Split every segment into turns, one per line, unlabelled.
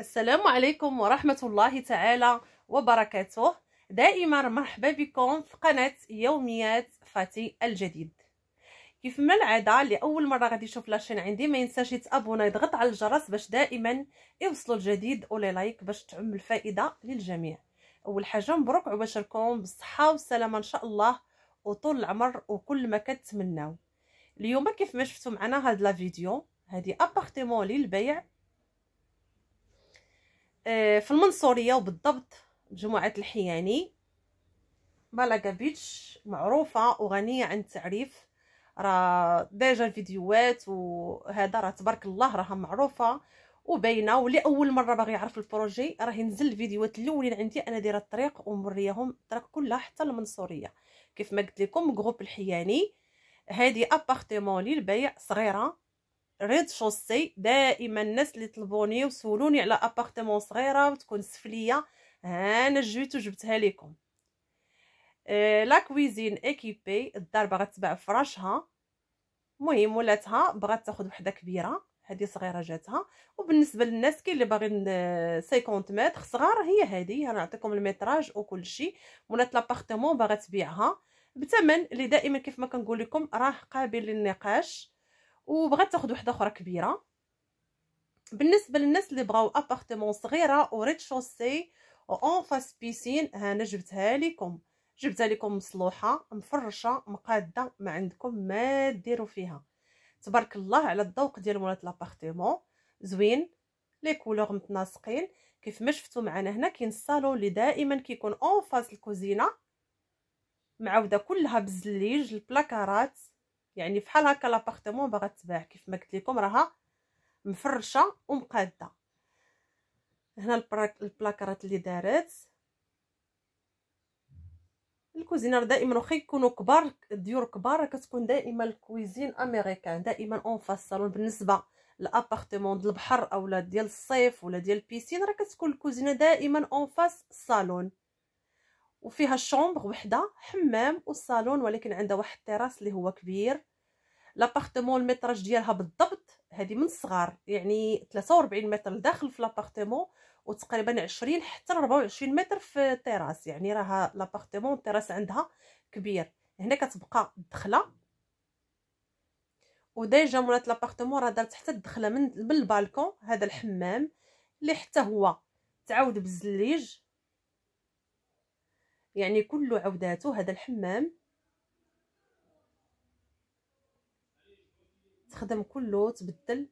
السلام عليكم ورحمة الله تعالى وبركاته دائما مرحبا بكم في قناة يوميات فاتي الجديد كيف ما العادة لأول مرة غادي يشوف لاشين عندي ما ينساش يتابونا يضغط على الجرس باش دائما يوصلوا الجديد ولي لايك باش تعم الفائدة للجميع أول حاجة مبروك عباشركم بالصحة والسلامة إن شاء الله وطول العمر وكل ما كتمناو اليوم كيف ما شفتوا معنا هاد لا فيديو هادي ابارتمون للبيع آه، في المنصوريه وبالضبط بجماعه الحياني مالاكا بيتش معروفه وغنيه عن التعريف راه ديجا الفيديوهات وهذا راه تبارك الله راها معروفه وباينه ولي اول مره باغي يعرف البروجي راه ينزل الفيديوهات الاولين عندي انا دايره الطريق وموريهم الطريق كلها حتى المنصوريه كيف ما قلت لكم جروب الحياني هذه ابارتمون للبيع صغيره ريد شوسي دائما الناس اللي طلبوني وسولوني على ابارتمون صغيره وتكون سفليه ها انا جيت وجبتها لكم آه، لا كويزين اكيبي الدار باغا تباع فراشها المهم ولاتها بغات تاخذ وحده كبيره هذه صغيره جاتها وبالنسبه للناس كاين اللي باغيين 50 آه، متر صغار هي هذه انا نعطيكم الميتراج وكل شيء ولات لابارتمون باغا تبيعها بثمن اللي دائما كيف ما كنقول لكم راه قابل للنقاش وبغات تاخذ وحده اخرى كبيره بالنسبه للناس اللي بغاو ابارتمون صغيره وريت شوسي اون فاس بيسين هانا جبتها لكم جبتها لكم مصلوحه مفرشه مقاده ما عندكم ما ديروا فيها تبارك الله على الذوق ديال مولات لابارتمون زوين لي كولور متناسقين كيف ما شفتوا معنا هنا كاين الصالون اللي دائما كيكون اون فاس الكوزينه معوده كلها بزليج البلاكارات يعني فحال هكا لابارتمون باغا تباع كيف ما قلت لكم راها مفرشه ومقاده هنا البلاكرات اللي دارت الكوزينار دائما واخا يكونوا كبار ديور كبار كتكون دائما الكويزين امريكان دائما اون فاسالون بالنسبه لابارتمون ديال البحر اولا ديال الصيف ولا ديال البيسين راه كتكون الكوزينه دائما اون فاس الصالون وفيها الشومبر وحده حمام والصالون ولكن عندها واحد التراس اللي هو كبير لابارتمون المتراج ديالها بالضبط هذه من الصغار يعني 43 متر لداخل في لابارتمون وتقريبا 20 حتى 24 متر في التراس يعني راها لابارتمون التراس عندها كبير هنا كتبقى الدخله وديجا مولات لابارتمون راه دارت حتى الدخله من البالكون هذا الحمام اللي حتى هو تعاود بالزليج يعني كل عوداته هذا الحمام تخدم كله تبدل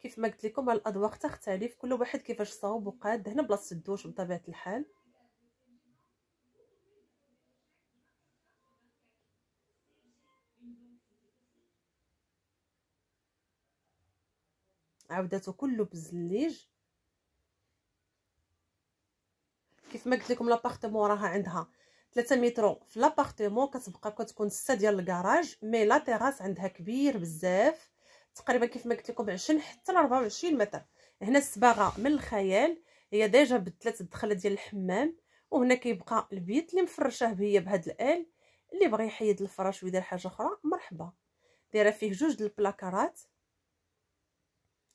كيف ما قلت لكم الاذواق تختلف كل واحد كيفاش صاوب وقاد هنا بلاصه الدوش بطبيعه الحال عودته كله بالزليج كيف ما قلت لكم لابارتمون راها عندها 3 متر في لابارتمون كتبقى كتكون 6 ديال الكراج مي لا تيراس عندها كبير بزاف تقريبا كيف ما قلت لكم 20 حتى ل 24 متر هنا الصباغه من الخيال هي ديجا بدلات الدخله ديال الحمام وهنا كيبقى البيت اللي مفرشاه بهي بهاد الال اللي بغى يحيد الفراش ويدير حاجه اخرى مرحبا دايره فيه جوج د البلاكارات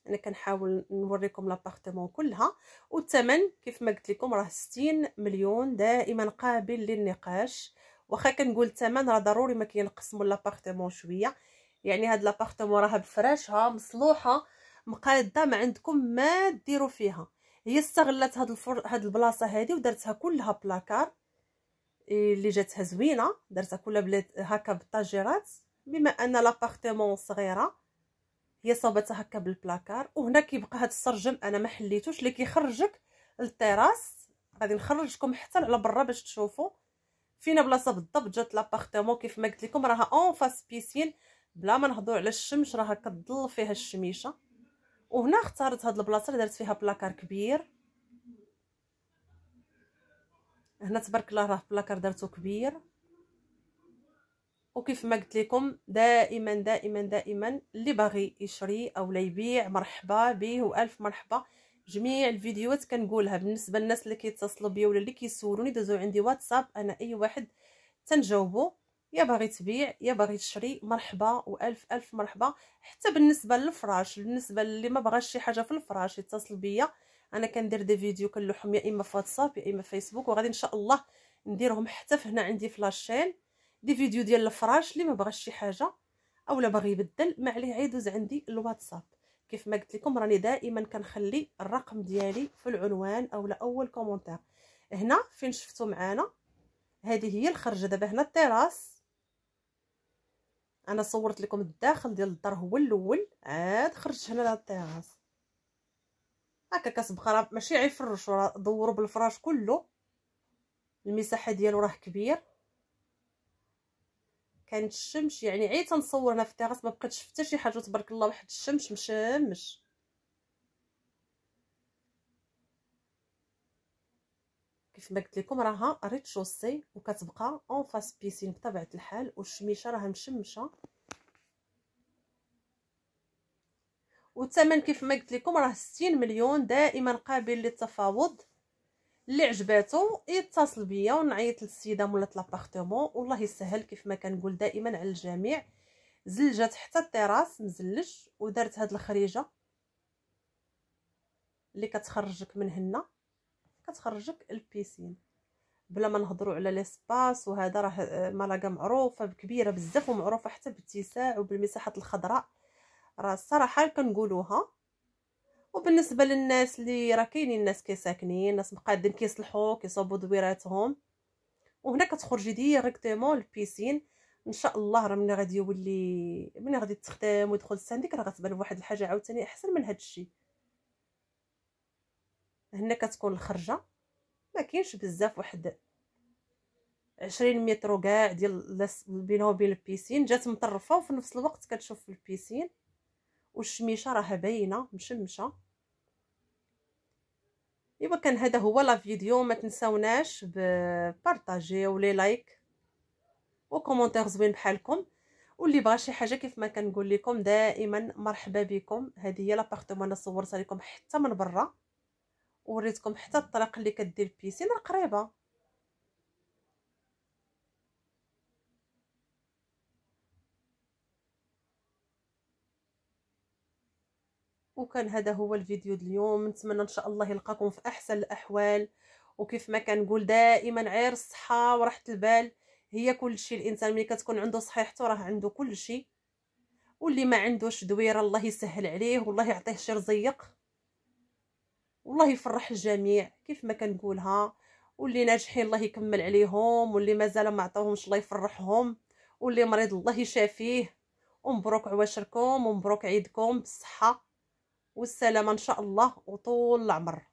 انا كنحاول نوريكم لابارتمون كلها والثمن كيف ما قلت لكم راه 60 مليون دائما قابل للنقاش واخا كنقول الثمن راه ضروري ما كينقسموا لابارتمون شويه يعني هاد لابارتمون راها بفراشها مصلوحه مقاده ما عندكم ما ديروا فيها هي استغلت هاد الفر... هاد البلاصه هادي ودرتها كلها بلاكار اللي جاتها زوينه درتها كلها بلاد هكا بالطاجيرات بما ان لابارتمون صغيره هي صوبتها هكا بالبلاكار وهنا كيبقى هذا السرجم انا ما حليتوش اللي كيخرجك للتيراس غادي نخرجكم حتى على برا باش تشوفوا فينا بلاصه بالضبط جات لابارتمون كيف ما قلت لكم راها اون فاس بيسين بلا ما نهضروا على الشمس راها كتضل فيها الشميشه وهنا اختارت هاد البلاصه اللي درت فيها بلاكار كبير هنا تبارك الله راه بلاكار درتو كبير وكيف ما قلت لكم دائما دائما دائما اللي باغي يشري او لا يبيع مرحبا به والف مرحبا جميع الفيديوهات كنقولها بالنسبه للناس اللي كيتصلوا بيا ولا اللي كيسولوني دازوا عندي واتساب انا اي واحد تنجاوبو يا باغي تبيع يا باغي تشري مرحبا والف الف مرحبا حتى بالنسبه للفراش بالنسبه اللي ما بغاش شي حاجه في الفراش يتصل بيا انا كندير دي فيديو كنلوحهم يا اما في واتساب يا اما فيسبوك وغادي ان شاء الله نديرهم حتى هنا عندي في لاشين دي فيديو ديال الفراش اللي ما بغاش شي حاجه اولا باغي يبدل ما عليه عيدوز عندي الواتساب كيف ما قلت لكم راني دائما كنخلي الرقم ديالي في العنوان اولا اول كومونتير هنا فين شفتو معانا هذه هي الخرجه دابا هنا التراس انا صورت لكم الداخل ديال الدار هو الاول عاد خرجت هنا لهاد التراس هكا كتبقى راه ماشي عيفرش راه دوروا بالفراش كله المساحه ديالو راه كبير كانت الشمس يعني عيت تنصور هنا في التيغاس ما بقيتش حتى شي حاجه تبارك الله واحد الشمس مشمش كيف ما قلت لكم راها ريت شوسي وكتبقى اون فاس بيسين بطبيعه الحال والشميشه راها مشمشه والثمن كيف ما قلت لكم راه 60 مليون دائما قابل للتفاوض اللي عجباتو يتصل بيا ونعيط للسيده مولات لابارتمون والله يسهل كيف ما كنقول دائما على الجميع زلجات حتى التراس مزلج ودرت هاد الخريجه اللي كتخرجك من هنا كتخرجك البيسين بلا ما نهضروا على ليسباس وهذا راه آه، ملاقه معروفه كبيره بزاف ومعروفه حتى بالاتساع وبالمساحات الخضراء راه الصراحه كنقولوها وبالنسبه للناس اللي راه كاينين ناس كيساكنين ناس مقادين كيصلحوا كيصوبوا دويراتهم وهنا كتخرجي ديريكتومون للبيسين ان شاء الله راه ملي غادي يولي ملي غادي تخدم ويدخل السانديك راه غتبان واحد الحاجه عاوتاني احسن من هذا الشيء هنا كتكون الخرجه ما كاينش بزاف واحد 20 متر كاع ديال بينها وبين البيسين جات مطرفه وفي نفس الوقت كتشوف البيسين والشميشه راه باينه مشمشه ايوا كان هذا هو لا فيديو ما تنساوناش بارطاجيو لي لايك وكومونتير زوين بحالكم واللي بغى شي حاجه كيف ما كنقول لكم دائما مرحبا بكم هذه هي لابارتمون انا صورتها لكم حتى من برا وريتكم حتى الطريق اللي كدير البيسين قريبه وكان هذا هو الفيديو اليوم نتمنى ان شاء الله يلقاكم في احسن الاحوال وكيف ما كنقول دائما عير الصحه وراحه البال هي كل شيء الانسان ملي كتكون عنده صحيحته راه عنده كل شيء واللي ما عندوش دويره الله يسهل عليه والله يعطيه شي رزيق والله يفرح الجميع كيف ما كنقولها واللي ناجحين الله يكمل عليهم واللي مازال ما عطاهمش الله يفرحهم واللي مريض الله يشافيه ومبروك عواشركم ومبروك عيدكم بالصحه والسلامه ان شاء الله وطول العمر